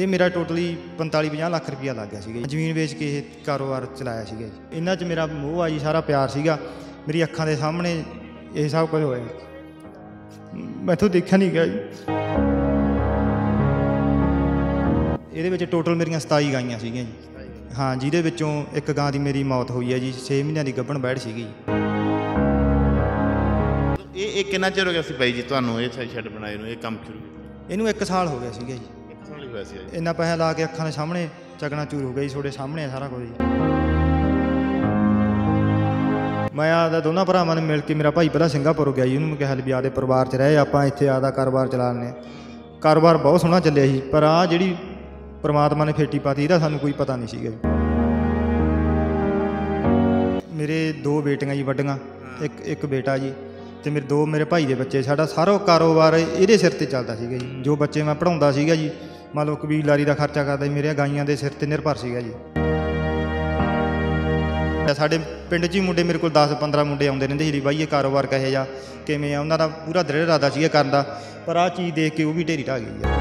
ਇਹ ਮੇਰਾ ਟੋਟਲੀ 45 50 ਲੱਖ ਰੁਪਇਆ ਲੱਗ ਗਿਆ ਸੀਗਾ ਜ਼ਮੀਨ ਵੇਚ ਕੇ ਇਹ ਕਾਰੋਬਾਰ ਚਲਾਇਆ ਸੀਗਾ ਜੀ ਇਹਨਾਂ 'ਚ ਮੇਰਾ ਮੋਹ ਆ ਜੀ ਸਾਰਾ ਪਿਆਰ ਸੀਗਾ ਮੇਰੀ ਅੱਖਾਂ ਦੇ ਸਾਹਮਣੇ ਇਹ ਸਭ ਕੁਝ ਹੋਇਆ ਮੈਥੋਂ ਦੇਖਿਆ ਨਹੀਂ ਗਿਆ ਜੀ ਇਹਦੇ ਵਿੱਚ ਟੋਟਲ ਮੇਰੀਆਂ 27 ਗਾਈਆਂ ਸੀਗੀਆਂ ਜੀ ਹਾਂ ਜਿਹਦੇ ਵਿੱਚੋਂ ਇੱਕ ਗਾਂ ਦੀ ਮੇਰੀ ਮੌਤ ਹੋਈ ਹੈ ਜੀ 6 ਮਹੀਨਿਆਂ ਦੀ ਗੱਭਣ ਬੈਠ ਸੀਗੀ ਇਹ ਇਹ ਕਿੰਨਾ ਚਿਰ ਹੋ ਗਿਆ ਸੀ ਬਾਈ ਜੀ ਤੁਹਾਨੂੰ ਇਹ ਛੱਡ ਬਣਾਏ ਨੂੰ ਇਹ ਕੰਮ ਸ਼ੁਰੂ ਕੀਤਾ ਇਹਨੂੰ 1 ਸਾਲ ਹੋ ਗਿਆ ਸੀਗਾ ਜੀ ਹੋਇਆ ਸੀ ਜੀ ਇੰਨਾ ਪੈਸਾ ਲਾ ਕੇ ਅੱਖਾਂ ਦੇ ਸਾਹਮਣੇ ਚਕਣਾ ਚੂਰ ਹੋ ਗਈ ਤੁਹਾਡੇ ਸਾਹਮਣੇ ਸਾਰਾ ਕੁਝ ਮੈਂ ਆਦਾ ਦੋਨਾਂ ਭਰਾਵਾਂ ਨੇ ਮਿਲ ਕੇ ਮੇਰਾ ਭਾਈ ਪਹਿਲਾਂ ਸਿੰਗਾਪੁਰ ਗਿਆ ਜੀ ਉਹਨੂੰ ਮੈਂ ਕਿਹਾ ਵੀ ਆਦੇ ਪਰਿਵਾਰ 'ਚ ਰਹੇ ਆਪਾਂ ਇੱਥੇ ਆਦਾ ਕਾਰੋਬਾਰ ਚਲਾ ਲੈਨੇ ਕਾਰੋਬਾਰ ਬਹੁਤ ਸੋਹਣਾ ਚੱਲਿਆ ਜੀ ਪਰ ਆ ਜਿਹੜੀ ਪਰਮਾਤਮਾ ਨੇ ਫੇਟੀ ਪਾਤੀ ਇਹਦਾ ਸਾਨੂੰ ਕੋਈ ਪਤਾ ਨਹੀਂ ਸੀਗਾ ਮੇਰੇ ਦੋ ਬੇਟੀਆਂ ਜੀ ਵੱਡੀਆਂ ਇੱਕ ਇੱਕ ਬੇਟਾ ਜੀ ਤੇ ਮੇਰੇ ਦੋ ਮੇਰੇ ਭਾਈ ਦੇ ਬੱਚੇ ਸਾਡਾ ਸਾਰਾ ਕਾਰੋਬਾਰ ਇਹਦੇ ਸਿਰ ਤੇ ਚੱਲਦਾ ਸੀਗਾ ਜੀ ਜੋ ਬੱਚੇ ਮੈਂ ਪੜਾਉਂਦਾ ਸੀਗਾ ਜੀ ਮੰਨ ਲਓ ਕਬੀਲ ਲਾਰੀ ਦਾ ਖਰਚਾ ਕਰਦਾ ਜੀ ਮੇਰੇ ਗਾਈਆਂ ਦੇ ਸਿਰ ਤੇ ਨਿਰਭਰ ਸੀਗਾ ਜੀ ਸਾਡੇ ਪਿੰਡ 'ਚ ਹੀ ਮੁੰਡੇ ਮੇਰੇ ਕੋਲ 10-15 ਮੁੰਡੇ ਆਉਂਦੇ ਰਹਿੰਦੇ ਸੀ ਬਾਈ ਇਹ ਕਾਰੋਬਾਰ ਕਹੇ ਜਾਂ ਕਿਵੇਂ ਆ ਉਹਨਾਂ ਦਾ ਪੂਰਾ ਦ੍ਰਿੜ ਇਰਾਦਾ ਸੀਗਾ ਕਰਨ ਦਾ ਪਰ ਆ ਚੀਜ਼ ਦੇਖ ਕੇ ਉਹ ਵੀ ਢੇਰੀ ਢਾ ਗਈ ਆ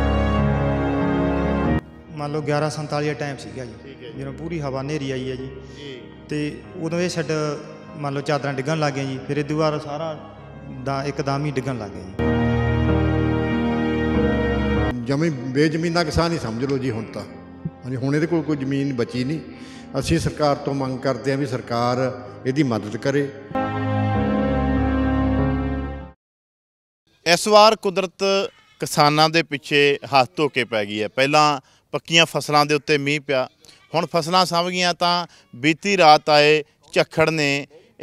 ਮੰਨ ਲਓ 1147 ਦਾ ਟਾਈਮ ਸੀਗਾ ਜੀ ਜਦੋਂ ਪੂਰੀ ਹਵਾ ਨੇਰੀ ਆਈ ਹੈ ਜੀ ਤੇ ਉਦੋਂ ਇਹ ਛੱਡ ਮੰਨ ਲਓ ਚਾਦਰਾਂ ਡਿੱਗਣ ਲੱਗ ਗਈਆਂ ਜੀ ਫਿਰ ਇਹ ਦੁਬਾਰਾ ਸਾਰਾ ਦਾ ਇੱਕਦਮ ਹੀ ਡਿੱਗਣ ਲੱਗ ਗਿਆ ਜੀ ਜਮੀ ਬੇਜ਼ਮੀਨ ਦਾ ਕਿਸਾਨ ਹੀ ਸਮਝ ਲਓ ਜੀ ਹੁਣ ਤਾਂ ਹਾਂਜੀ ਹੁਣ ਇਹਦੇ ਕੋਲ ਕੋਈ ਜ਼ਮੀਨ ਬਚੀ ਨਹੀਂ ਅਸੀਂ ਸਰਕਾਰ ਤੋਂ ਮੰਗ ਕਰਦੇ ਹਾਂ ਵੀ ਸਰਕਾਰ ਇਹਦੀ ਮਦਦ ਕਰੇ ਇਸ ਵਾਰ ਕੁਦਰਤ ਕਿਸਾਨਾਂ ਦੇ ਪਿੱਛੇ ਹੱਥ ਧੋ ਕੇ ਪੈ ਗਈ ਹੈ ਪਹਿਲਾਂ ਪੱਕੀਆਂ ਫਸਲਾਂ ਦੇ ਉੱਤੇ ਮੀਂਹ ਪਿਆ ਹੁਣ ਫਸਲਾਂ ਸਭ ਗਈਆਂ ਤਾਂ ਬੀਤੀ ਰਾਤ ਆਏ ਝੱਖੜ ਨੇ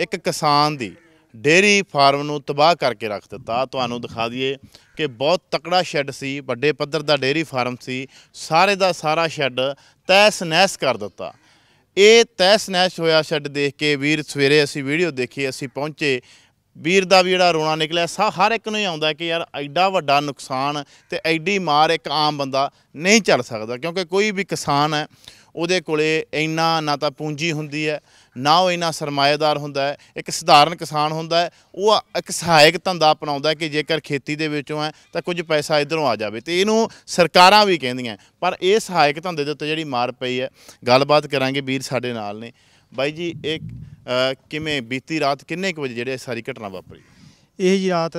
ਇੱਕ ਕਿਸਾਨ ਦੀ ਡੇਰੀ ਫਾਰਮ ਨੂੰ ਤਬਾਹ ਕਰਕੇ ਰੱਖ ਦਿੱਤਾ ਤੁਹਾਨੂੰ ਦਿਖਾ ਦਈਏ ਕਿ ਬਹੁਤ ਤਕੜਾ ਸ਼ੈੱਡ ਸੀ ਵੱਡੇ ਪੱਧਰ ਦਾ ਡੇਰੀ ਫਾਰਮ ਸੀ ਸਾਰੇ ਦਾ ਸਾਰਾ ਸ਼ੈੱਡ ਤੈਸ ਨੈਸ ਕਰ ਦਿੱਤਾ ਇਹ ਤੈਸ ਨੈਸ ਹੋਇਆ ਸ਼ੈੱਡ ਦੇਖ ਕੇ ਵੀਰ ਸਵੇਰੇ ਅਸੀਂ ਵੀਡੀਓ ਦੇਖੀ ਅਸੀਂ ਪਹੁੰਚੇ ਵੀਰ ਦਾ ਵੀ ਜਿਹੜਾ ਰੋਣਾ ਨਿਕਲਿਆ ਸਾ ਹਰ ਇੱਕ ਨੂੰ ਹੀ ਆਉਂਦਾ ਕਿ ਯਾਰ ਐਡਾ ਵੱਡਾ ਨੁਕਸਾਨ ਤੇ ਐਡੀ ਮਾਰ ਇੱਕ ਆਮ ਬੰਦਾ ਨਹੀਂ ਚੱਲ ਸਕਦਾ ਕਿਉਂਕਿ ਕੋਈ ਵੀ ਕਿਸਾਨ ਹੈ ਉਹਦੇ ਕੋਲੇ ਇੰਨਾ ਨਾ ਤਾਂ ਪੂੰਜੀ ਹੁੰਦੀ ਹੈ ਨਾ ਉਹ ਇਨਾ ਸਰਮਾਏਦਾਰ ਹੁੰਦਾ ਹੈ ਇੱਕ ਸਧਾਰਨ ਕਿਸਾਨ ਹੁੰਦਾ ਹੈ ਉਹ ਇੱਕ ਸਹਾਇਕ ਧੰਦਾ ਅਪਣਾਉਂਦਾ ਕਿ ਜੇਕਰ ਖੇਤੀ ਦੇ ਵਿੱਚੋਂ ਹੈ ਤਾਂ ਕੁਝ ਪੈਸਾ ਇਧਰੋਂ ਆ ਜਾਵੇ ਤੇ ਇਹਨੂੰ ਸਰਕਾਰਾਂ ਵੀ ਕਹਿੰਦੀਆਂ ਪਰ ਇਹ ਸਹਾਇਕ ਧੰਦੇ ਦੇ ਉੱਤੇ ਜਿਹੜੀ ਮਾਰ ਪਈ ਹੈ ਗੱਲਬਾਤ ਕਰਾਂਗੇ ਵੀਰ ਸਾਡੇ ਨਾਲ ਨੇ ਬਾਈ ਜੀ ਇਹ ਕਿਵੇਂ ਬੀਤੀ ਰਾਤ ਕਿੰਨੇ ਕੁ ਵਜੇ ਜਿਹੜੇ ਸਾਰੀ ਘਟਨਾ ਵਾਪਰੀ ਇਹ ਜੀ ਰਾਤ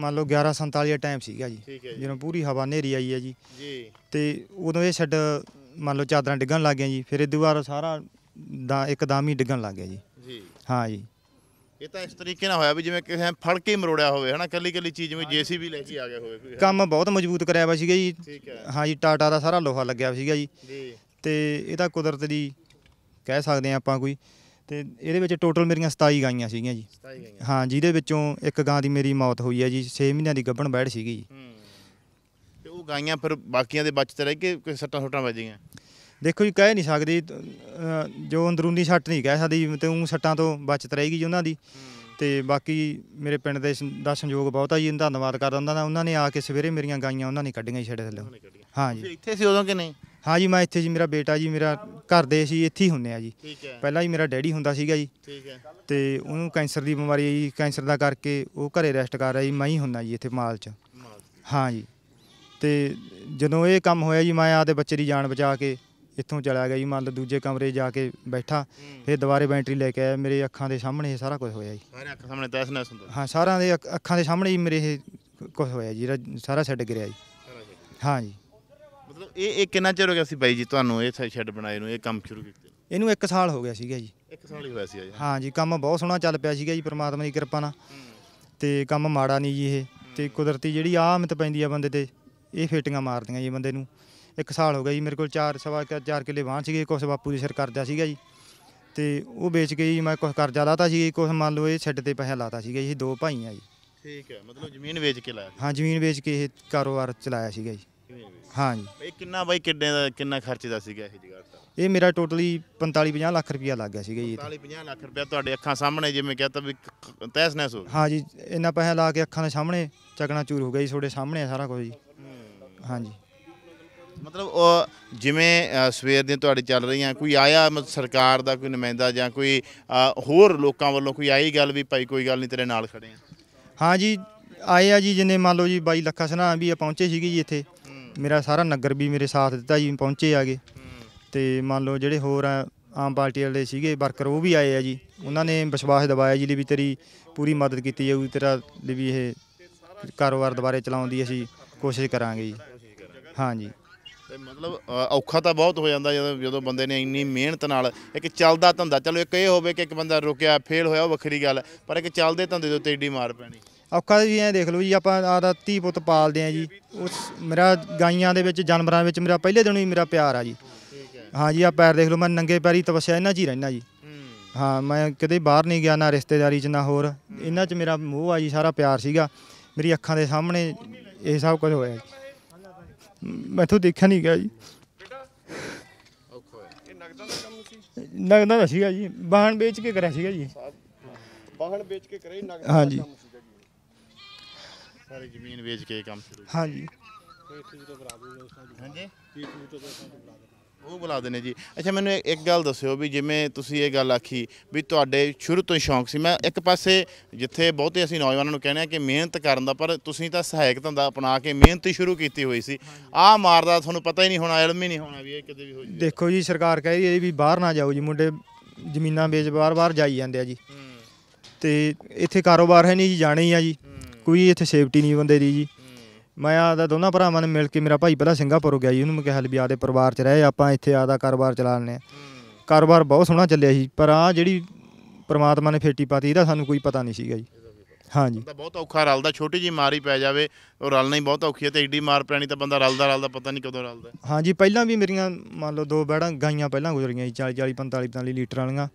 ਮੰਨ ਲਓ 11:47 ਟਾਈਮ ਸੀਗਾ ਜੀ ਜਦੋਂ ਪੂਰੀ ਹਵਾ ਨੇਰੀ ਆਈ ਹੈ ਜੀ ਜੀ ਤੇ ਉਦੋਂ ਇਹ ਛੱਡ ਮੰਨ ਲਓ ਚਾਦਰਾਂ ਡਿੱਗਣ ਲੱਗ ਗਿਆ ਜੀ ਫਿਰ ਇਹ ਦੁਬਾਰਾ ਸਾਰਾ ਦਾ ਇੱਕਦਮ ਹੀ ਡਿੱਗਣ ਲੱਗ ਗਿਆ ਜੀ ਜੀ ਹਾਂ ਜੀ ਇਹ ਤਾਂ ਇਸ ਤਰੀਕੇ ਨਾਲ ਹੋਇਆ ਵੀ ਜਿਵੇਂ ਕਿਸੇ ਨੇ ਫੜ ਕੇ ਮਰੋੜਿਆ ਹੋਵੇ ਹਨਾ ਕੱਲੀ ਕੱਲੀ ਚੀਜ਼ ਵਿੱਚ ਜੀਸੀਬੀ ਲੈ ਕੇ ਆ ਗਿਆ ਹੋਵੇ ਕੋਈ ਕੰਮ ਬਹੁਤ ਮਜ਼ਬੂਤ ਕਰਿਆ ਵਾ ਸੀਗਾ ਜੀ ਠੀਕ ਹੈ ਹਾਂ ਜੀ ਟਾਟਾ ਦਾ ਸਾਰਾ ਲੋਹਾ ਲੱਗਿਆ ਸੀਗਾ ਜੀ ਜੀ ਤੇ ਇਹ ਤਾਂ ਕੁਦਰਤ ਦੀ ਕਹਿ ਸਕਦੇ ਆ ਆਪਾਂ ਕੋਈ ਤੇ ਇਹਦੇ ਵਿੱਚ ਟੋਟਲ ਮੇਰੀਆਂ 27 ਗਾਈਆਂ ਸੀਗੀਆਂ ਜੀ 27 ਗਾਈਆਂ ਹਾਂ ਜਿਹਦੇ ਵਿੱਚੋਂ ਇੱਕ ਗਾਂ ਦੀ ਮੇਰੀ ਮੌਤ ਹੋਈ ਹੈ ਜੀ 6 ਮਹੀਨਿਆਂ ਦੀ ਗੱਭਣ ਬੈਠ ਸੀਗੀ ਜੀ ਤੇ ਉਹ ਗਾਈਆਂ ਫਿਰ ਬਾਕੀਆਂ ਦੇ ਤੇ ਰਹਿ ਕੇ ਕੋਈ ਸੱਟਾਂ ਸੋਟਾਂ ਵੱਜ ਗਈਆਂ ਦੇਖੋ ਜੀ ਕਹਿ ਨਹੀਂ ਸਕਦੇ ਜੋ ਅੰਦਰੂਨੀ ਛੱਟ ਨਹੀਂ ਕਹਿ ਸਕਦੀ ਤੇ ਉਹ ਸੱਟਾਂ ਤੋਂ ਬਚਤ ਰਹੇਗੀ ਜੀ ਉਹਨਾਂ ਦੀ ਤੇ ਬਾਕੀ ਮੇਰੇ ਪਿੰਡ ਦੇ ਦਾ ਸੰਯੋਗ ਬਹੁਤ ਆ ਜੀ ਧੰਨਵਾਦ ਕਰਦਾ ਉਹਨਾਂ ਦਾ ਉਹਨਾਂ ਨੇ ਆ ਕੇ ਸਵੇਰੇ ਮੇਰੀਆਂ ਗਾਈਆਂ ਉਹਨਾਂ ਨੇ ਕੱਢੀਆਂ ਛੇੜੇ ਥੱਲੇ ਹਾਂ ਜੀ ਇੱਥੇ ਸੀ ਉਦੋਂ ਕਿ ਨਹੀਂ ਹਾਂ ਜੀ ਮੈਂ ਇੱਥੇ ਜੀ ਮੇਰਾ ਬੇਟਾ ਜੀ ਮੇਰਾ ਘਰ ਦੇ ਸੀ ਇੱਥੇ ਹੀ ਹੁੰਨੇ ਆ ਜੀ ਠੀਕ ਹੈ ਪਹਿਲਾਂ ਜੀ ਮੇਰਾ ਡੈਡੀ ਹੁੰਦਾ ਸੀਗਾ ਜੀ ਠੀਕ ਹੈ ਤੇ ਉਹਨੂੰ ਕੈਂਸਰ ਦੀ ਬਿਮਾਰੀ ਆਈ ਜੀ ਕੈਂਸਰ ਦਾ ਕਰਕੇ ਉਹ ਘਰੇ ਰੈਸਟ ਕਰ ਰਿਹਾ ਜੀ ਮੈਂ ਹੀ ਹੁੰਨਾ ਜੀ ਇੱਥੇ ਮਾਲ 'ਚ ਹਾਂ ਜੀ ਤੇ ਜਦੋਂ ਇਹ ਕੰਮ ਹੋਇਆ ਜੀ ਮੈਂ ਆਦੇ ਬੱਚੇ ਦੀ ਜਾਨ ਬਚਾ ਕੇ ਇੱਥੋਂ ਚਲਾ ਗਿਆ ਜੀ ਮੰਨ ਲਓ ਦੂਜੇ ਕਮਰੇ ਜਾ ਕੇ ਬੈਠਾ ਫਿਰ ਦੁਬਾਰੇ ਬੈਟਰੀ ਲੈ ਕੇ ਆਇਆ ਮੇਰੇ ਅੱਖਾਂ ਦੇ ਸਾਹਮਣੇ ਇਹ ਸਾਰਾ ਕੁਝ ਹੋਇਆ ਜੀ ਸਾਰੇ ਅੱਖਾਂ ਸਾਹਮਣੇ ਦੱਸ ਨਾ ਹੁੰਦਾ ਹਾਂ ਸਾਰਿਆਂ ਦੇ ਅੱਖਾਂ ਦੇ ਸਾਹਮਣੇ ਹੀ ਮੇਰੇ ਇਹ ਕੁਝ ਹੋਇਆ ਜੀ ਸਾਰਾ ਛੱਡ ਗਿਰਿਆ ਜੀ ਹਾਂ ਜੀ ਮਤਲਬ ਇਹ ਇਹ ਕਿੰਨਾ ਚਿਰ ਹੋ ਗਿਆ ਸੀ ਬਾਈ ਜੀ ਤੁਹਾਨੂੰ ਇਹ ਸੈੱਟ ਬਣਾਏ ਨੂੰ ਇਹ ਕੰਮ ਸ਼ੁਰੂ ਕੀਤੇ ਇਹਨੂੰ 1 ਸਾਲ ਹੋ ਗਿਆ ਸੀਗਾ ਜੀ ਇੱਕ ਸਾਲ ਹੀ ਹੋਇਆ ਸੀ ਜੀ ਹਾਂ ਜੀ ਕੰਮ ਬਹੁਤ ਸੋਹਣਾ ਚੱਲ ਪਿਆ ਸੀਗਾ ਜੀ ਪ੍ਰਮਾਤਮਾ ਦੀ ਕਿਰਪਾ ਨਾਲ ਤੇ ਕੰਮ ਮਾੜਾ ਨਹੀਂ ਜੀ ਇਹ ਤੇ ਕੁਦਰਤੀ ਜਿਹੜੀ ਆਮਤ ਪੈਂਦੀ ਆ ਬੰਦੇ ਤੇ ਇਹ ਫੇਟੀਆਂ ਮਾਰਦੀਆਂ ਜੀ ਬੰਦੇ ਨੂੰ ਇੱਕ ਸਾਲ ਹੋ ਗਿਆ ਜੀ ਮੇਰੇ ਕੋਲ 4 ਸਵਾ 4 ਕਿਲੇ ਵਾਹਣ ਸੀਗੇ ਕੁਛ ਬਾਪੂ ਦੀ ਸਿਰ ਕਰਦਾ ਸੀਗਾ ਜੀ ਤੇ ਉਹ ਵੇਚ ਕੇ ਜੀ ਮੈਂ ਕੁਛ ਕਰਜ਼ਾ ਲਾਤਾ ਸੀ ਕੁਛ ਮੰਨ ਲਓ ਇਹ ਛੱਡ ਤੇ ਪੈਸਾ ਲਾਤਾ ਸੀਗਾ ਜੀ ਦੋ ਭਾਈ ਆ ਜੀ ਠੀਕ ਹੈ ਮਤਲਬ ਜ਼ਮੀਨ ਵੇਚ ਕੇ ਲਾਇਆ ਹਾਂ ਜ਼ਮੀਨ ਵੇਚ ਕੇ ਇਹ ਕਾਰੋਬਾਰ ਚਲਾਇਆ ਸੀਗਾ ਜੀ ਹਾਂ ਜੀ ਇਹ ਕਿੰਨਾ ਬਾਈ ਕਿੰਨੇ ਦਾ ਕਿੰਨਾ ਖਰਚੇ ਦਾ ਸੀਗਾ ਇਹ ਜਗਾਰਤਾ ਇਹ ਮੇਰਾ ਟੋਟਲੀ 45 50 ਲੱਖ ਰੁਪਇਆ ਲੱਗ ਗਿਆ ਸੀਗਾ ਜੀ 45 50 ਲੱਖ ਰੁਪਇਆ ਤੁਹਾਡੇ ਅੱਖਾਂ ਸਾਹਮਣੇ ਜਿਵੇਂ ਕਹਤਾ ਵੀ ਤੈਸ ਨੈਸ ਹੋ ਹਾਂ ਜੀ ਇੰਨਾ ਪੈਸਾ ਲਾ ਕੇ ਅੱਖਾਂ ਦੇ ਸਾਹਮਣੇ ਚਕਣਾ ਚੂਰ ਹੋ ਗਿਆ ਜੀ ਤੁਹਾਡੇ ਸਾਹਮਣੇ ਸਾਰਾ ਕੁਝ ਜੀ ਹਾਂ ਜੀ ਮਤਲਬ ਉਹ ਜਿਵੇਂ ਸਵੇਰ ਦੀ ਤੁਹਾਡੀ ਚੱਲ ਰਹੀਆਂ ਕੋਈ ਆਇਆ ਮਤਲਬ ਸਰਕਾਰ ਦਾ ਕੋਈ ਨੁਮਾਇੰਦਾ ਜਾਂ ਕੋਈ ਹੋਰ ਲੋਕਾਂ ਵੱਲੋਂ ਕੋਈ ਆਈ ਗੱਲ ਵੀ ਭਾਈ ਕੋਈ ਗੱਲ ਨਹੀਂ ਤੇਰੇ ਨਾਲ ਖੜੇ ਆ ਹਾਂ ਜੀ ਆਏ ਆ ਜੀ ਜਿੰਨੇ ਮੰਨ ਲਓ ਜੀ ਬਾਈ ਲੱਖਾ ਸਨਾ ਵੀ ਆ ਪਹੁੰਚੇ ਸੀਗੇ ਜੀ ਇੱਥੇ ਮੇਰਾ ਸਾਰਾ ਨਗਰ ਵੀ ਮੇਰੇ ਸਾਥ ਦਿੱਤਾ ਜੀ ਪਹੁੰਚੇ ਆਗੇ ਤੇ ਮੰਨ ਲਓ ਜਿਹੜੇ ਹੋਰ ਆ, ਆਮ ਪਾਰਟੀ ਵਾਲੇ ਸੀਗੇ ਵਰਕਰ ਉਹ ਵੀ ਆਏ ਆ ਜੀ ਉਹਨਾਂ ਨੇ ਵਿਸ਼ਵਾਸ ਦਿਵਾਇਆ ਜੀ ਲਈ ਵੀ ਤੇਰੀ ਪੂਰੀ ਮਦਦ ਕੀਤੀ ਜਾਊਗੀ ਤੇਰਾ ਲਈ ਵੀ ਇਹ ਕਾਰੋਬਾਰ ਦੁਬਾਰੇ ਚਲਾਉਣ ਦੀ ਅਸੀਂ ਕੋਸ਼ਿਸ਼ ਕਰਾਂਗੇ ਜੀ ਹਾਂ ਜੀ ਤੇ ਮਤਲਬ ਔਖਾ ਤਾਂ ਬਹੁਤ ਹੋ ਜਾਂਦਾ ਜਦੋਂ ਜਦੋਂ ਬੰਦੇ ਨੇ ਇੰਨੀ ਮਿਹਨਤ ਨਾਲ ਇੱਕ ਚੱਲਦਾ ਧੰਦਾ ਚਲੋ ਇੱਕ ਇਹ ਹੋਵੇ ਕਿ ਇੱਕ ਬੰਦਾ ਰੁਕਿਆ ਫੇਲ ਹੋਇਆ ਉਹ ਵੱਖਰੀ ਗੱਲ ਹੈ, ਪਰ ਇੱਕ ਚੱਲਦੇ ਧੰਦੇ ਦੇ ਉੱਤੇ ਏਡੀ ਮਾਰ ਪੈਣੀ ਔਖਾ ਜੀ ਐ ਦੇਖ ਲਓ ਜੀ ਆਪਾਂ ਆਦਾ ਧੀ ਪੁੱਤ ਪਾਲਦੇ ਆ ਜੀ ਉਸ ਮੇਰਾ ਗਾਈਆਂ ਦੇ ਵਿੱਚ ਜਾਨਵਰਾਂ ਵਿੱਚ ਮੇਰਾ ਪਹਿਲੇ ਦਿਨੋਂ ਹੀ ਮੇਰਾ ਪਿਆਰ ਆ ਜੀ ਠੀਕ ਹੈ ਹਾਂ ਜੀ ਆ ਪੈਰ ਦੇਖ ਲਓ ਮੈਂ ਨੰਗੇ ਪੈਰੀ ਤਵਸ਼ਾ ਇਹਨਾਂ ਜੀ ਰਹਿਣਾ ਜੀ ਹਾਂ ਮੈਂ ਕਦੇ ਬਾਹਰ ਨਹੀਂ ਗਿਆ ਨਾ ਰਿਸ਼ਤੇਦਾਰੀ 'ਚ ਨਾ ਹੋਰ ਇਹਨਾਂ 'ਚ ਮੇਰਾ ਮੋਹ ਆ ਜੀ ਸਾਰਾ ਪਿਆਰ ਸੀਗਾ ਮੇਰੀ ਅੱਖਾਂ ਦੇ ਸਾਹਮਣੇ ਇਹ ਸਭ ਕੁਝ ਹੋਇਆ ਜੀ ਮੈਂ ਤੋਂ ਦੇਖਿਆ ਨਹੀਂ ਗਿਆ ਜੀ ਨਗਦਾਂ ਦਾ ਸੀਗਾ ਜੀ ਬਾਹਣ ਵੇਚ ਕੇ ਕਰਿਆ ਸੀਗਾ ਜੀ ਬਾਹਣ ਵੇਚ ਕੇ ਕਰੇ ਨਗਦਾਂ ਦਾ ਕੰਮ ਸੀਗਾ ਜੀ ਸਾਰੇ ਜ਼ਮੀਨ ਵੇਚ ਕੇ ਕੰਮ ਸ਼ੁਰੂ ਹਾਂਜੀ ਤੇ ਤੁਸੀਂ ਤੋਂ ਬਰਾਬਰ ਹੋ ਸਕਦੇ ਹਾਂਜੀ ਤੇ ਤੁਸੀਂ ਤੋਂ ਬਰਾਬਰ ਉਹ ਬੁਲਾ ਨੇ ਜੀ ਅੱਛਾ ਮੈਨੂੰ ਇੱਕ ਗੱਲ ਦੱਸਿਓ ਵੀ ਜਿਵੇਂ ਤੁਸੀਂ ਇਹ ਗੱਲ ਆਖੀ ਵੀ ਤੁਹਾਡੇ ਸ਼ੁਰੂ ਤੋਂ ਸ਼ੌਂਕ ਸੀ ਮੈਂ ਇੱਕ ਪਾਸੇ ਜਿੱਥੇ ਬਹੁਤੇ ਅਸੀਂ ਨੌਜਵਾਨਾਂ ਨੂੰ ਕਹਿੰਦੇ ਆ ਕਿ ਮਿਹਨਤ ਕਰਨ ਦਾ ਪਰ ਤੁਸੀਂ ਤਾਂ ਸਹਾਇਕ ਧੰਦਾ ਅਪਣਾ ਕੇ ਮਿਹਨਤ ਹੀ ਸ਼ੁਰੂ ਕੀਤੀ ਹੋਈ ਸੀ ਆਹ ਮਾਰਦਾ ਤੁਹਾਨੂੰ ਪਤਾ ਹੀ ਨਹੀਂ ਹੋਣਾ ਇਲਮ ਹੀ ਨਹੀਂ ਹੋਣਾ ਵੀ ਇਹ ਕਿਤੇ ਵੀ ਹੋ ਜੀ ਦੇਖੋ ਜੀ ਸਰਕਾਰ ਕਹਿ ਰਹੀ ਹੈ ਵੀ ਬਾਹਰ ਨਾ ਜਾਓ ਜੀ ਮੁੰਡੇ ਜ਼ਮੀਨਾਂ ਵੇਚ ਬਾਰ-ਬਾਰ ਜਾਈ ਜਾਂਦੇ ਆ ਜੀ ਤੇ ਇੱਥੇ ਕਾਰੋਬਾਰ ਹੈ ਨਹੀਂ ਜੀ ਜਾਣੇ ਹੀ ਆ ਜੀ ਕੋਈ ਇੱਥੇ ਸੇਫਟੀ ਨਹੀਂ ਬੰਦੇ ਦੀ ਜੀ ਮੈਂ ਆਦਾ ਦੋਨਾਂ ਭਰਾਵਾਂ ਨੇ ਮਿਲ ਕੇ ਮੇਰਾ ਭਾਈ ਪਹਿਲਾਂ ਸਿੰਗਾਪੁਰ ਗਿਆ ਜੀ ਉਹਨੂੰ ਮੈਂ ਕਿਹਾ ਵੀ ਆਦੇ ਪਰਿਵਾਰ 'ਚ ਰਹੇ ਆਪਾਂ ਇੱਥੇ ਆਦਾ ਕਾਰੋਬਾਰ ਚਲਾ ਚਲਾਉਂਦੇ ਆ ਕਾਰੋਬਾਰ ਬਹੁਤ ਸੋਹਣਾ ਚੱਲਿਆ ਜੀ ਪਰ ਆ ਜਿਹੜੀ ਪ੍ਰਮਾਤਮਾ ਨੇ ਫੇਟੀ ਪਾਤੀ ਇਹਦਾ ਸਾਨੂੰ ਕੋਈ ਪਤਾ ਨਹੀਂ ਸੀਗਾ ਜੀ ਹਾਂਜੀ ਤਾਂ ਬਹੁਤ ਔਖਾ ਰਲਦਾ ਛੋਟੀ ਜੀ ਮਾਰ ਹੀ ਪੈ ਜਾਵੇ ਉਹ ਰਲਣਾ ਹੀ ਬਹੁਤ ਔਖੀ ਹੈ ਤੇ ਏਡੀ ਮਾਰ ਪੈਣੀ ਤਾਂ ਬੰਦਾ ਰਲਦਾ ਰਲਦਾ ਪਤਾ ਨਹੀਂ ਕਦੋਂ ਰਲਦਾ ਹਾਂਜੀ ਪਹਿਲਾਂ ਵੀ ਮੇਰੀਆਂ ਮੰਨ ਲਓ ਦੋ ਬੈੜਾਂ ਗਾਈਆਂ ਪਹਿਲਾਂ ਗੁਜ਼ਰੀਆਂ ਜੀ 40 40 45 45 ਲੀਟਰ ਵਾਲੀਆਂ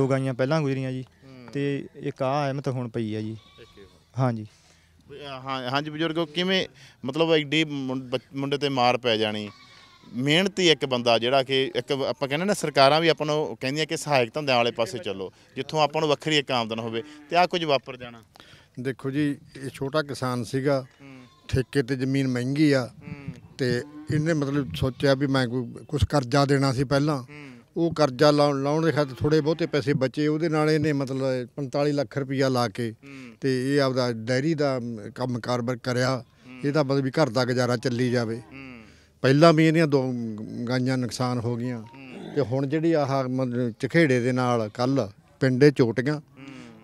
ਦੋ ਗਾਈਆਂ ਪਹਿਲਾਂ ਗੁਜ਼ਰੀਆਂ ਜੀ ਤੇ ਇੱਕ ਆ ਅਹਿਮਤ ਹੁਣ ਪਈ ਹੈ ਜੀ ਹਾਂਜੀ ਹਾਂ ਹਾਂਜੀ ਬਜ਼ੁਰਗੋ ਕਿਵੇਂ ਮਤਲਬ ਐਡੀ ਮੁੰਡੇ ਤੇ ਮਾਰ ਪੈ ਜਾਣੀ ਮਿਹਨਤੀ ਇੱਕ ਬੰਦਾ ਜਿਹੜਾ ਕਿ ਇੱਕ ਆਪਾਂ ਕਹਿੰਦੇ ਨੇ ਸਰਕਾਰਾਂ ਵੀ ਆਪਾਂ ਨੂੰ ਕਹਿੰਦੀਆਂ ਕਿ ਸਹਾਇਕ ਧੰਦਿਆਂ ਵਾਲੇ ਪਾਸੇ ਚੱਲੋ ਜਿੱਥੋਂ ਆਪਾਂ ਨੂੰ ਵੱਖਰੀ ਇੱਕ ਆਮਦਨ ਹੋਵੇ ਤੇ ਆ ਕੁਝ ਵਾਪਰ ਜਾਣਾ ਦੇਖੋ ਜੀ ਇਹ ਛੋਟਾ ਕਿਸਾਨ ਸੀਗਾ ਠੇਕੇ ਤੇ ਜ਼ਮੀਨ ਮਹਿੰਗੀ ਆ ਤੇ ਇਹਨੇ ਮਤਲਬ ਸੋਚਿਆ ਵੀ ਮੈਂ ਕੋਈ ਕੁਝ ਕਰਜ਼ਾ ਦੇਣਾ ਸੀ ਪਹਿਲਾਂ ਉਹ ਕਰਜ਼ਾ ਲਾਉਣ ਲਾਉਣ ਦੇ ਖਾਤੇ ਥੋੜੇ ਬਹੁਤੇ ਪੈਸੇ ਬਚੇ ਉਹਦੇ ਨਾਲ ਇਹਨੇ ਮਤਲਬ 45 ਲੱਖ ਰੁਪਇਆ ਲਾ ਕੇ ਤੇ ਇਹ ਆਪਦਾ ਡੈਰੀ ਦਾ ਕੰਮ ਕਾਰਬਰ ਕਰਿਆ ਇਹਦਾ ਮਤਲਬ ਵੀ ਘਰ ਦਾ ਗੁਜ਼ਾਰਾ ਚੱਲੀ ਜਾਵੇ ਪਹਿਲਾਂ ਵੀ ਇਹਨੀਆਂ ਦੋ ਗਾਈਆਂ ਨੁਕਸਾਨ ਹੋ ਗਈਆਂ ਤੇ ਹੁਣ ਜਿਹੜੀ ਆਹ ਚਖੇੜੇ ਦੇ ਨਾਲ ਕੱਲ ਪਿੰਡੇ ਚੋਟੀਆਂ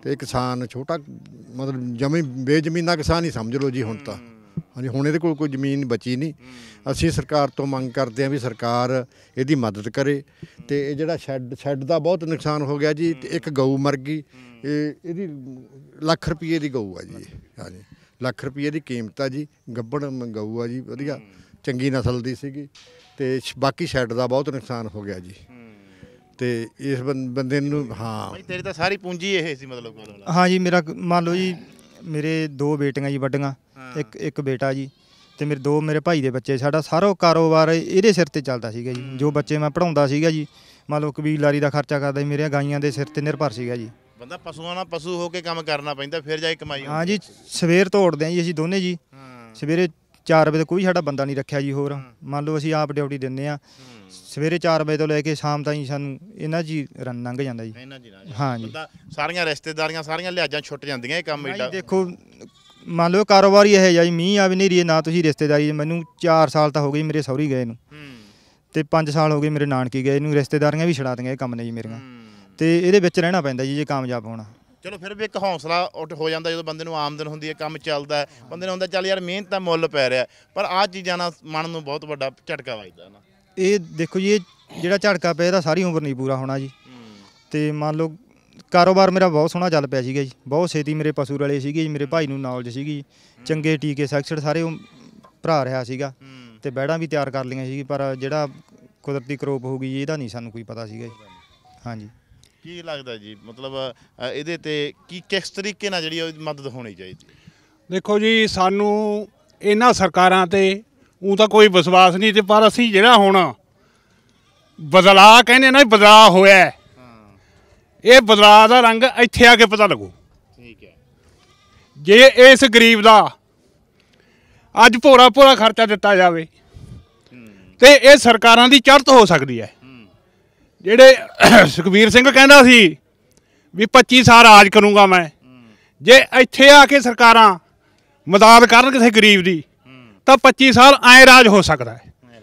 ਤੇ ਕਿਸਾਨ ਛੋਟਾ ਮਤਲਬ ਜਮੀ ਬੇਜ਼ਮੀਨਾ ਕਿਸਾਨ ਹੀ ਸਮਝ ਲਓ ਜੀ ਹੁਣ ਤਾਂ ਹਾਂਜੀ ਹੁਣ ਇਹਦੇ ਕੋਲ ਕੋਈ ਜ਼ਮੀਨ ਬਚੀ ਨਹੀਂ ਅਸੀਂ ਸਰਕਾਰ ਤੋਂ ਮੰਗ ਕਰਦੇ ਆਂ ਵੀ ਸਰਕਾਰ ਇਹਦੀ ਮਦਦ ਕਰੇ ਤੇ ਇਹ ਜਿਹੜਾ ਸ਼ੈੱਡ ਸ਼ੈੱਡ ਦਾ ਬਹੁਤ ਨੁਕਸਾਨ ਹੋ ਗਿਆ ਜੀ ਤੇ ਇੱਕ ਗਊ ਮਰ ਗਈ ਇਹ ਇਹਦੀ ਲੱਖ ਰੁਪਏ ਦੀ ਗਊ ਆ ਜੀ ਹਾਂਜੀ ਲੱਖ ਰੁਪਏ ਦੀ ਕੀਮਤ ਆ ਜੀ ਗੱਬੜ ਗਊ ਆ ਜੀ ਵਧੀਆ ਚੰਗੀ ਨਸਲ ਦੀ ਸੀਗੀ ਤੇ ਬਾਕੀ ਸ਼ੈੱਡ ਦਾ ਬਹੁਤ ਨੁਕਸਾਨ ਹੋ ਗਿਆ ਜੀ ਤੇ ਇਸ ਬੰਦੇ ਨੂੰ ਹਾਂ ਤੇਰੀ ਤਾਂ ਸਾਰੀ ਪੂੰਜੀ ਇਹ ਸੀ ਮਤਲਬ ਹਾਂ ਜੀ ਮੇਰਾ ਮੰਨ ਲਓ ਜੀ ਮੇਰੇ ਦੋ ਬੇਟੀਆਂ ਜੀ ਵੱਡੀਆਂ ਇੱਕ ਇੱਕ ਬੇਟਾ ਜੀ ਤੇ ਮੇਰੇ ਦੋ ਮੇਰੇ ਭਾਈ ਦੇ ਬੱਚੇ ਸਾਡਾ ਸਾਰਾ ਕਾਰੋਬਾਰ ਇਹਦੇ ਸਿਰ ਤੇ ਚੱਲਦਾ ਸੀਗਾ ਜੀ ਜੋ ਬੱਚੇ ਮੈਂ ਪੜਾਉਂਦਾ ਸੀਗਾ ਜੀ ਮੰਨ ਲਓ ਕਬੀਲਦਾਰੀ ਦਾ ਖਰਚਾ ਕਰਦਾ ਸੀ ਗਾਈਆਂ ਦੇ ਸਿਰ ਤੇ ਨਿਰਭਰ ਸੀਗਾ ਜੀ ਬੰਦਾ ਪਸ਼ੂਆਂ ਨਾਲ ਪਸ਼ੂ ਹੋ ਕੇ ਕੰਮ ਕਰਨਾ ਪੈਂਦਾ ਫਿਰ ਜਾਈ ਕਮਾਈ ਹਾਂ ਜੀ ਸਵੇਰ ਤੋੜਦੇ ਆ ਜੀ ਅਸੀਂ ਦੋਨੇ ਜੀ ਸਵੇਰੇ 4 ਵਜੇ ਕੋਈ ਸਾਡਾ ਬੰਦਾ ਨਹੀਂ ਰੱਖਿਆ ਜੀ ਹੋਰ ਮੰਨ ਲਓ ਅਸੀਂ ਆਪ ਡਿਊਟੀ ਦਿੰਨੇ ਆ ਸਵੇਰੇ 4 ਵਜੇ ਤੋਂ ਲੈ ਕੇ ਸ਼ਾਮ ਤਾਈਂ ਸਾਨੂੰ ਇਹਨਾਂ ਜੀ ਰਨ ਲੰਘ ਜਾਂਦਾ ਜੀ ਇਹਨਾਂ ਜੀ ਹਾਂ ਜੀ ਸਾਰੀਆਂ ਰਿਸ਼ਤੇਦਾਰੀਆਂ ਸਾਰੀਆਂ ਲਿਆਜਾਂ ਛੁੱਟ ਜਾਂਦੀਆਂ ਇਹ ਕੰਮ ਇਹਦਾ ਦੇਖੋ ਮੰਨ ਲਓ ਕਾਰੋਬਾਰ ਹੀ ਇਹ ਜੀ ਮੀਂਹ ਨਹੀਂ ਰਹੀ ਨਾ ਤੁਸੀਂ ਰਿਸ਼ਤੇਦਾਰੀ ਮੈਨੂੰ 4 ਸਾਲ ਤਾਂ ਹੋ ਗਏ ਮੇਰੇ ਸਹੁਰੇ ਗਏ ਨੂੰ ਤੇ 5 ਸਾਲ ਹੋ ਗਏ ਮੇਰੇ ਨਾਨਕੀ ਗਏ ਨੂੰ ਰਿਸ਼ਤੇਦਾਰੀਆਂ ਵੀ ਛੜਾ ਦਿੰਗੇ ਇਹ ਕੰਮ ਨੇ ਜੀ ਮੇਰੀਆਂ ਤੇ ਇਹਦੇ ਵਿੱਚ ਰਹਿਣਾ ਪੈਂਦਾ ਜੀ ਜੇ ਕਾਮਯਾਬ ਹੋਣਾ ਚਲੋ ਫਿਰ ਵੀ ਇੱਕ ਹੌਸਲਾ ਉੱਠ ਹੋ ਜਾਂਦਾ ਜਦੋਂ ਬੰਦੇ ਨੂੰ ਆਮਦਨ ਹੁੰਦੀ ਹੈ ਕੰਮ ਚੱਲਦਾ ਬੰਦੇ ਨੂੰ ਹੁੰਦਾ ਚੱਲ ਯਾਰ ਮਿਹਨਤ ਦਾ ਮੁੱਲ ਪੈ ਰਿਹਾ ਪਰ ਆਹ ਚੀਜ਼ਾਂ ਨਾਲ ਮਨ ਨੂੰ ਬਹੁਤ ਵੱਡਾ ਝਟਕਾ ਵੱਜਦਾ ਨਾ ਇਹ ਦੇਖੋ ਜੀ ਇਹ ਜਿਹੜਾ ਝਟਕਾ ਪਿਆ ਇਹਦਾ ਸਾਰੀ ਉਮਰ ਨਹੀਂ ਪੂਰਾ ਹੋਣਾ ਜੀ ਤੇ ਮੰਨ ਲਓ ਕਾਰੋਬਾਰ ਮੇਰਾ ਬਹੁਤ ਸੋਹਣਾ ਚੱਲ ਪਿਆ ਸੀਗਾ ਜੀ ਬਹੁਤ ਛੇਤੀ ਮੇਰੇ ਪਸ਼ੂ ਰਲੇ ਸੀਗੇ ਜੀ ਮੇਰੇ ਭਾਈ ਨੂੰ ਨੌਲੇਜ ਸੀਗੀ ਚੰਗੇ ਟੀਕੇ ਸੈਕਸਡ ਸਾਰੇ ਉਹ ਭਰਾ ਰਿਹਾ ਸੀਗਾ ਤੇ ਬੈੜਾਂ ਵੀ ਤਿਆਰ ਕਰ ਲਈਆਂ ਸੀ ਪਰ ਜਿਹੜਾ ਕੁਦਰਤੀ ਕਰੋਪ ਹੋ ਗਈ ਇਹਦਾ ਨਹੀਂ ਸਾਨੂੰ ਕੋਈ ਪਤਾ ਸੀਗਾ ਜੀ ਹਾਂਜੀ ਕੀ ਲੱਗਦਾ ਜੀ ਮਤਲਬ ਇਹਦੇ ਤੇ ਕੀ ਕਿਸ ਤਰੀਕੇ ਨਾਲ ਜਿਹੜੀ ਮਦਦ ਹੋਣੀ ਚਾਹੀਦੀ ਦੇਖੋ ਜੀ ਸਾਨੂੰ ਇਹਨਾਂ ਸਰਕਾਰਾਂ ਤੇ ਉਹ ਤਾਂ ਕੋਈ ਵਿਸ਼ਵਾਸ ਨਹੀਂ ਤੇ ਪਰ ਅਸੀਂ ਜਿਹੜਾ ਹੁਣ ਬਦਲਾਅ ਕਹਿੰਦੇ ਨਾ ਬਦਲਾਅ ਹੋਇਆ ਇਹ ਬਦਲਾਅ ਦਾ ਰੰਗ ਇੱਥੇ ਆ ਕੇ ਪਤਾ ਲੱਗੂ ਠੀਕ ਹੈ ਜੇ ਇਸ ਗਰੀਬ ਦਾ ਅੱਜ ਭੋਰਾ ਭੋਰਾ ਖਰਚਾ ਦਿੱਤਾ ਜਾਵੇ ਤੇ ਇਹ ਸਰਕਾਰਾਂ ਦੀ ਚੜਤ ਹੋ ਸਕਦੀ ਹੈ ਜਿਹੜੇ ਸੁਖਵੀਰ ਸਿੰਘ ਕਹਿੰਦਾ ਸੀ ਵੀ 25 ਸਾਲ ਰਾਜ ਕਰੂੰਗਾ ਮੈਂ ਜੇ ਇੱਥੇ ਆ ਕੇ ਸਰਕਾਰਾਂ ਮਦਦ ਕਰਨ ਕਿਸੇ ਗਰੀਬ ਦੀ ਤਾਂ 25 ਸਾਲ ਐ ਰਾਜ ਹੋ ਸਕਦਾ ਹੈ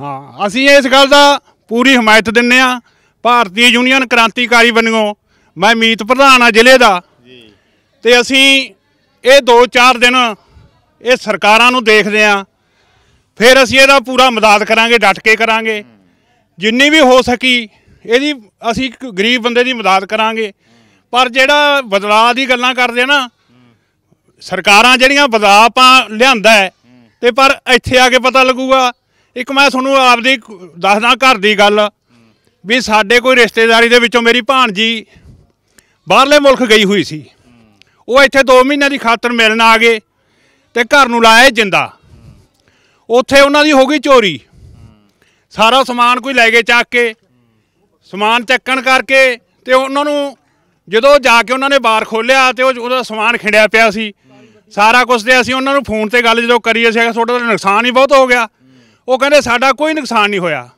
ਹਾਂ ਅਸੀਂ ਇਸ ਗੱਲ ਦਾ ਪੂਰੀ ਹਮਾਇਤ ਦਿੰਨੇ ਆ ਭਾਰਤੀ ਯੂਨੀਅਨ ਕ੍ਰਾਂਤੀਕਾਰੀ ਬਣਿਓ ਮੈਂ ਮੀਤ ਪ੍ਰਧਾਨ ਆ ਜ਼ਿਲ੍ਹੇ ਦਾ ਜੀ ਤੇ ਅਸੀਂ ਇਹ 2-4 ਦਿਨ ਇਹ ਸਰਕਾਰਾਂ ਨੂੰ ਦੇਖਦੇ ਆ ਫਿਰ ਅਸੀਂ ਇਹਦਾ ਪੂਰਾ ਮਦਦ ਕਰਾਂਗੇ ਡਟ ਕੇ ਕਰਾਂਗੇ ਜਿੰਨੀ ਵੀ ਹੋ ਸਕੀ ਇਹਦੀ ਅਸੀਂ ਗਰੀਬ ਬੰਦੇ ਦੀ ਮਦਦ ਕਰਾਂਗੇ ਪਰ ਜਿਹੜਾ ਬਦਲਾਅ ਦੀ ਗੱਲਾਂ ਕਰਦੇ ਨਾ ਸਰਕਾਰਾਂ ਜਿਹੜੀਆਂ ਬਦਲਾਪਾਂ ਲਿਆਂਦਾ ਹੈ ਤੇ ਪਰ ਇੱਥੇ ਆ ਕੇ ਪਤਾ ਲੱਗੂਗਾ ਇੱਕ ਮੈਂ ਤੁਹਾਨੂੰ ਆਪਦੀ ਦੱਸਦਾ ਘਰ ਦੀ ਗੱਲ ਵੀ ਸਾਡੇ ਕੋਈ ਰਿਸ਼ਤੇਦਾਰੀ ਦੇ ਵਿੱਚੋਂ ਮੇਰੀ ਭਾਣਜੀ ਬਾਹਰਲੇ ਮੁਲਕ ਗਈ ਹੋਈ ਸੀ ਉਹ ਇੱਥੇ 2 ਮਹੀਨਿਆਂ ਦੀ ਖਾਤਰ ਮਿਲਣ ਆ ਗਏ ਤੇ ਘਰ ਨੂੰ ਲਾਇਆ ਜਿੰਦਾ ਉੱਥੇ ਉਹਨਾਂ ਦੀ ਹੋ ਗਈ ਚੋਰੀ ਸਾਰਾ ਸਮਾਨ ਕੋਈ ਲੈ ਕੇ ਚੱਕ ਕੇ ਸਮਾਨ ਚੱਕਣ ਕਰਕੇ ਤੇ ਉਹਨਾਂ ਨੂੰ ਜਦੋਂ ਜਾ ਕੇ ਉਹਨਾਂ ਨੇ ਬਾਰ ਖੋਲਿਆ ਤੇ ਉਹ ਉਹਦਾ ਸਮਾਨ ਖਿੰਡਿਆ ਪਿਆ ਸੀ ਸਾਰਾ ਕੁਝ ਤੇ ਅਸੀਂ ਉਹਨਾਂ ਨੂੰ ਫੋਨ ਤੇ ਗੱਲ ਜਦੋਂ ਕਰੀ ਅਸੀਂ ਤੁਹਾਡਾ ਨੁਕਸਾਨ ਹੀ ਬਹੁਤ ਹੋ ਗਿਆ ਉਹ ਕਹਿੰਦੇ ਸਾਡਾ ਕੋਈ ਨੁਕਸਾਨ ਨਹੀਂ ਹੋਇਆ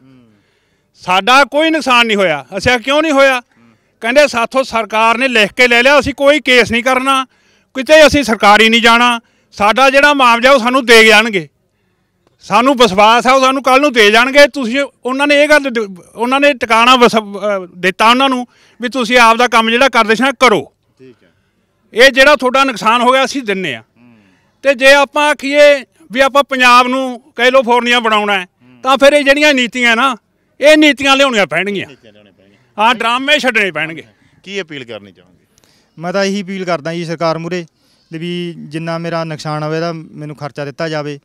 ਸਾਡਾ ਕੋਈ ਨੁਕਸਾਨ ਨਹੀਂ ਹੋਇਆ ਅਸਾਂ ਕਿਉਂ ਨਹੀਂ ਹੋਇਆ ਕਹਿੰਦੇ ਸਾਥੋਂ ਸਰਕਾਰ ਨੇ ਲਿਖ ਕੇ ਲੈ ਲਿਆ ਅਸੀਂ ਕੋਈ ਕੇਸ ਨਹੀਂ ਕਰਨਾ ਕਿਤੇ ਅਸੀਂ ਸਰਕਾਰੀ ਨਹੀਂ ਜਾਣਾ ਸਾਡਾ ਜਿਹੜਾ ਮਾਮਲਾ ਉਹ ਸਾਨੂੰ ਦੇ ਜਾਣਗੇ ਸਾਨੂੰ ਵਿਸ਼ਵਾਸ ਆ ਉਹ ਸਾਨੂੰ ਕੱਲ ਨੂੰ ਦੇ ਜਾਣਗੇ ਤੁਸੀਂ ਉਹਨਾਂ ਨੇ ਇਹ ਗੱਲ ਉਹਨਾਂ ਨੇ ਟਿਕਾਣਾ ਦਿੱਤਾ ਉਹਨਾਂ ਨੂੰ ਵੀ ਤੁਸੀਂ ਆਪ ਦਾ ਕੰਮ ਜਿਹੜਾ ਕਰਦੇ ਸੀ ਕਰੋ ਠੀਕ ਹੈ ਇਹ ਜਿਹੜਾ ਤੁਹਾਡਾ ਨੁਕਸਾਨ ਹੋ ਗਿਆ ਅਸੀਂ ਦਿੰਨੇ ਆ ਤੇ ਜੇ ਆਪਾਂ ਆਖੀਏ ਵੀ ਆਪਾਂ ਪੰਜਾਬ ਨੂੰ ਕੈਲੀਫੋਰਨੀਆ ਬਣਾਉਣਾ ਤਾਂ ਫਿਰ ਇਹ ਜਿਹੜੀਆਂ ਨੀਤੀਆਂ ਨਾ ਇਹ ਨੀਤੀਆਂ ਲਿਆਉਣੀਆਂ ਪੈਣਗੀਆਂ ਆ ਡਰਾਮੇ ਛੱਡਣੇ ਪੈਣਗੇ ਕੀ ਅਪੀਲ ਕਰਨੀ ਚਾਹੋਗੇ ਮੈਂ ਤਾਂ ਇਹੀ ਅਪੀਲ ਕਰਦਾ ਜੀ ਸਰਕਾਰ ਮੂਰੇ ਵੀ ਜਿੰਨਾ ਮੇਰਾ ਨੁਕਸਾਨ ਹੋਵੇ ਦਾ ਮੈਨੂੰ ਖਰਚਾ ਦਿੱਤਾ ਜਾਵੇ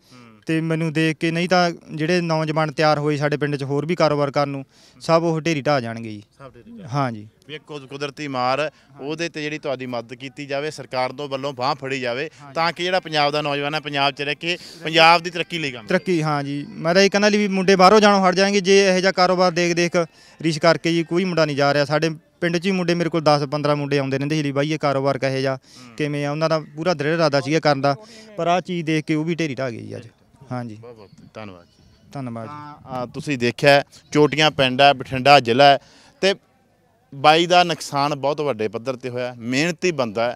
ਤੇ ਮੈਨੂੰ ਦੇਖ ਕੇ ਨਹੀਂ ਤਾਂ ਜਿਹੜੇ ਨੌਜਵਾਨ ਤਿਆਰ ਹੋਏ ਸਾਡੇ ਪਿੰਡ 'ਚ ਹੋਰ ਵੀ ਕਾਰੋਬਾਰ ਕਰਨ ਨੂੰ ਸਭ ਉਹ ਢੇਰੀ ਢਾ ਜਾਣਗੇ ਜੀ ਹਾਂ ਜੀ ਵੀ ਇੱਕ ਕੁਦਰਤੀ ਮਾਰ ਉਹਦੇ ਤੇ ਜਿਹੜੀ ਤੁਹਾਡੀ ਮਦਦ ਕੀਤੀ ਜਾਵੇ ਸਰਕਾਰ ਤੋਂ ਵੱਲੋਂ ਬਾਹ ਫੜੀ ਜਾਵੇ ਤਾਂ ਕਿ ਜਿਹੜਾ ਪੰਜਾਬ ਦਾ ਨੌਜਵਾਨ ਹੈ ਪੰਜਾਬ 'ਚ ਰਹਿ ਕੇ ਪੰਜਾਬ ਦੀ ਤਰੱਕੀ ਲਈ ਕੰਮ ਤਰੱਕੀ ਹਾਂ ਜੀ ਮੈਂ ਤਾਂ ਇਹ ਕਹਿੰਦਾ ਲਈ ਵੀ ਮੁੰਡੇ ਬਾਹਰੋਂ ਜਾਣੋਂ ਹਟ ਜਾਣਗੇ ਜੇ ਇਹੋ ਜਿਹਾ ਕਾਰੋਬਾਰ ਦੇਖ ਦੇਖ ਰਿਸ਼ ਕਰਕੇ ਜੀ ਕੋਈ ਮੁੰਡਾ ਨਹੀਂ ਜਾ ਰਿਹਾ ਸਾਡੇ ਪਿੰਡ 'ਚ ਹੀ ਮੁੰਡੇ ਮੇਰੇ ਕੋਲ 10-15 ਮੁੰਡੇ ਆਉਂਦੇ ਰਹਿੰਦੇ ਸੀ ਲਈ ਬਾਈ ਇਹ ਕਾਰੋਬਾਰ ਕਹੇ ਜਾ ਕਿਵੇਂ ਆ ਉਹਨਾਂ ਦਾ ਪੂਰਾ ਦ੍ਰਿੜ ਇਰਾਦਾ ਸੀਗਾ ਕਰਨ ਦਾ ਪਰ ਆ ਚੀਜ਼ ਦੇਖ ਕੇ ਉਹ ਵੀ ਢੇਰੀ ਢਾ ਗਈ ਜੀ ਅੱਜ ਹਾਂਜੀ ਬਹੁਤ ਬਹੁਤ ਧੰਨਵਾਦ ਜੀ ਧੰਨਵਾਦ ਜੀ ਆ, ਤੁਸੀਂ ਦੇਖਿਆ ਚੋਟੀਆਂ ਪਿੰਡ ਹੈ ਬਠਿੰਡਾ ਜ਼ਿਲ੍ਹਾ ਹੈ ਤੇ ਬਾਈ ਦਾ ਨੁਕਸਾਨ ਬਹੁਤ ਵੱਡੇ ਪੱਧਰ ਤੇ ਹੋਇਆ ਮਿਹਨਤੀ ਬੰਦਾ ਹੈ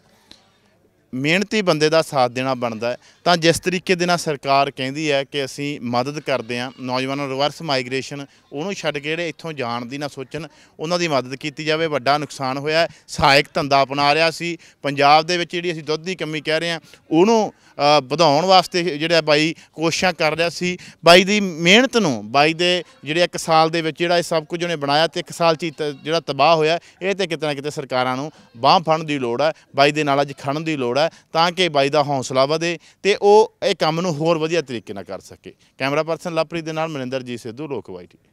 ਮਿਹਨਤੀ ਬੰਦੇ ਦਾ ਸਾਥ ਦੇਣਾ ਬਣਦਾ ਤਾਂ ਜਿਸ ਤਰੀਕੇ ਦੇ ਨਾਲ ਸਰਕਾਰ ਕਹਿੰਦੀ ਹੈ ਕਿ ਅਸੀਂ ਮਦਦ ਕਰਦੇ ਹਾਂ ਨੌਜਵਾਨਾਂ ਨੂੰ ਰਿਵਰਸ ਮਾਈਗ੍ਰੇਸ਼ਨ ਉਹਨੂੰ ਛੱਡ ਕੇ ਜਿਹੜੇ ਇੱਥੋਂ ਜਾਣ ਦੀ ਨਾ ਸੋਚਣ ਉਹਨਾਂ ਦੀ ਮਦਦ ਕੀਤੀ ਜਾਵੇ ਵੱਡਾ ਨੁਕਸਾਨ ਹੋਇਆ ਸਹਾਇਕ ਧੰਦਾ ਅਪਣਾ ਰਿਹਾ ਸੀ ਪੰਜਾਬ ਦੇ ਵਿੱਚ ਜਿਹੜੀ ਅਸੀਂ ਦੁੱਧ ਦੀ ਕਮੀ ਕਹਿ ਰਹੇ ਹਾਂ ਉਹਨੂੰ ਵਧਾਉਣ ਵਾਸਤੇ ਜਿਹੜਾ ਬਾਈ ਕੋਸ਼ਿਸ਼ਾਂ ਕਰ ਰਿਹਾ ਸੀ ਬਾਈ ਦੀ ਮਿਹਨਤ ਨੂੰ ਬਾਈ ਦੇ ਜਿਹੜੇ ਇੱਕ ਸਾਲ ਦੇ ਵਿੱਚ ਜਿਹੜਾ ਇਹ ਸਭ ਕੁਝ ਉਹਨੇ ਬਣਾਇਆ ਤੇ ਇੱਕ ਸਾਲ ਚ ਜਿਹੜਾ ਤਬਾਹ ਹੋਇਆ ਇਹ ਤੇ ਕਿਤੇ ਨਾ ਕਿਤੇ ਸਰਕਾਰਾਂ ਨੂੰ ਬਾਹ ਫੜਨ ਦੀ ਲੋੜ ਹੈ ਬਾਈ ਦੇ ਨਾਲ ਅੱਜ ਖੜਨ ਦੀ ਲੋੜ ਹੈ ਹੁੰਦਾ ਤਾਂ ਕਿ ਬਾਈ ਦਾ ਹੌਸਲਾ ਵਧੇ ਤੇ ਉਹ ਇਹ ਕੰਮ ਨੂੰ ਹੋਰ ਵਧੀਆ ਤਰੀਕੇ ਨਾਲ ਕਰ ਸਕੇ ਕੈਮਰਾ ਪਰਸਨ ਲਵਪ੍ਰੀਤ ਦੇ ਨਾਲ ਮਨਿੰਦਰ ਜੀ ਸਿੱਧੂ ਲੋਕ ਵਾਈਟੀ